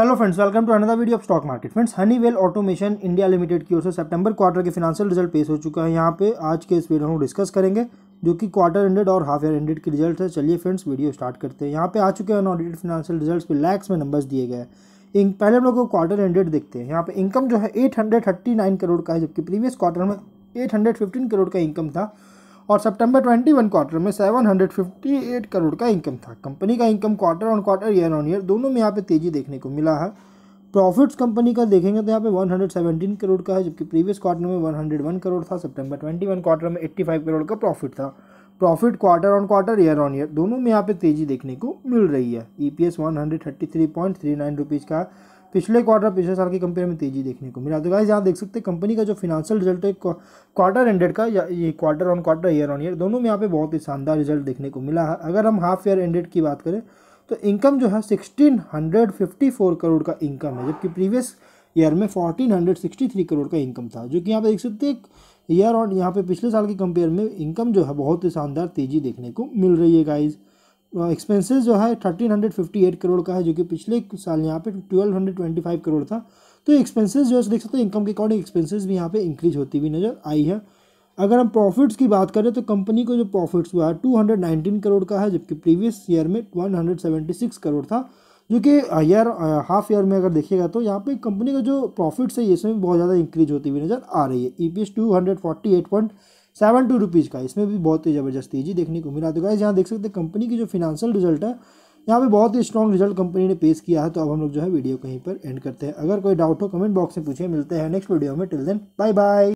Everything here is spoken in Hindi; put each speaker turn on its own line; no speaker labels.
hello friends welcome to another video of stock market friends Honeywell automation India limited की ओर से सितंबर क्वार्टर के फिनेंशियल रिजल्ट पेश हो चुका है यहाँ पे आज के इस वीडियो में डिस्कस करेंगे जो कि क्वार्टर एंडेड और हाफ ईयर एंडेड के रिजल्ट है चलिए फ्रेंड्स वीडियो स्टार्ट करते हैं यहाँ पे आ चुके हैं अनऑडिटेड फिनेंशियल रिजल्ट पे लैक्स में नंबर्स दिए गए इन पहले हम लोग को क्वार्टर एंडेड देखते हैं यहाँ पे इनकम जो है एट करोड़ का है जबकि प्रीवियस क्वार्टर में एट करोड़ का इनकम था और सितंबर 21 क्वार्टर में 758 करोड़ का इनकम था कंपनी का income quarter on quarter year on year दोनों में यहाँ पे तेज़ी देखने को मिला है प्रॉफिट्स कंपनी का देखेंगे तो यहाँ पे 117 करोड़ का है जबकि प्रीवियस क्वार्टर में 101 करोड़ था सितंबर 21 क्वार्टर में 85 करोड़ का प्रॉफिट था profit quarter on quarter year on year दोनों में यहाँ पे तेज़ी देखने को मिल रही है E P S thirty three point three nine का पिछले क्वार्टर पिछले साल की कंपेयर में तेजी देखने को मिला तो गाइज यहाँ देख सकते हैं कंपनी का जो फिनंशियल रिजल्ट है क्वार्टर एंडेड का या ये quarter on quarter year on year दोनों में यहाँ पे बहुत ही शानदार रिजल्ट देखने को मिला है अगर हम हाफ ईयर एंडेड की बात करें तो इनकम जो है sixteen hundred fifty four crore का इनकम है जबकि प्रीवियस ईयर में fourteen hundred sixty three crore का इनकम था जो कि यहाँ पे देख सकते हैं ईयर ऑन यहाँ पे पिछले साल की कंपेयर में इनकम जो है बहुत ही शानदार तेज़ी देखने को मिल रही है गाइज़ एक्सपेंसेस जो है thirteen hundred fifty eight crore का है जो कि पिछले साल यहाँ पे twelve hundred twenty five crore था तो एक्सपेंसेस जो है देख सकते हैं इनकम के अकॉर्डिंग एक्सपेंसेस भी यहाँ पे इंक्रीज होती हुई नज़र आई है अगर हम प्रॉफिट्स की बात करें तो कंपनी को जो प्रॉफिट्स हुआ है टू हंड्रेड नाइनटीन करोड़ का है जबकि प्रीवियस ईयर में one hundred seventy six crore था जो कि ईयर हाफ ईयर में अगर देखिएगा तो यहाँ पे कंपनी का जो प्रॉफिट्स है इसमें बहुत ज़्यादा इंक्रीज होती हुई नज़र आ रही है E P S two hundred forty eight point seven two rupees का इसमें भी बहुत ही ज़बरदस्त तेजी देखने को मिला तो गाइज यहाँ देख सकते हैं कंपनी की जो फिनेंशियल रिजल्ट है यहाँ पे बहुत ही स्ट्रॉन्ग रिजल्ट कंपनी ने पेश किया है तो अब हम लोग जो है वीडियो कहीं पर एंड करते हैं अगर कोई डाउट हो कमेंट बॉक्स में पूछे मिलते हैं नेक्स्ट वीडियो में टिल देन बाय बाय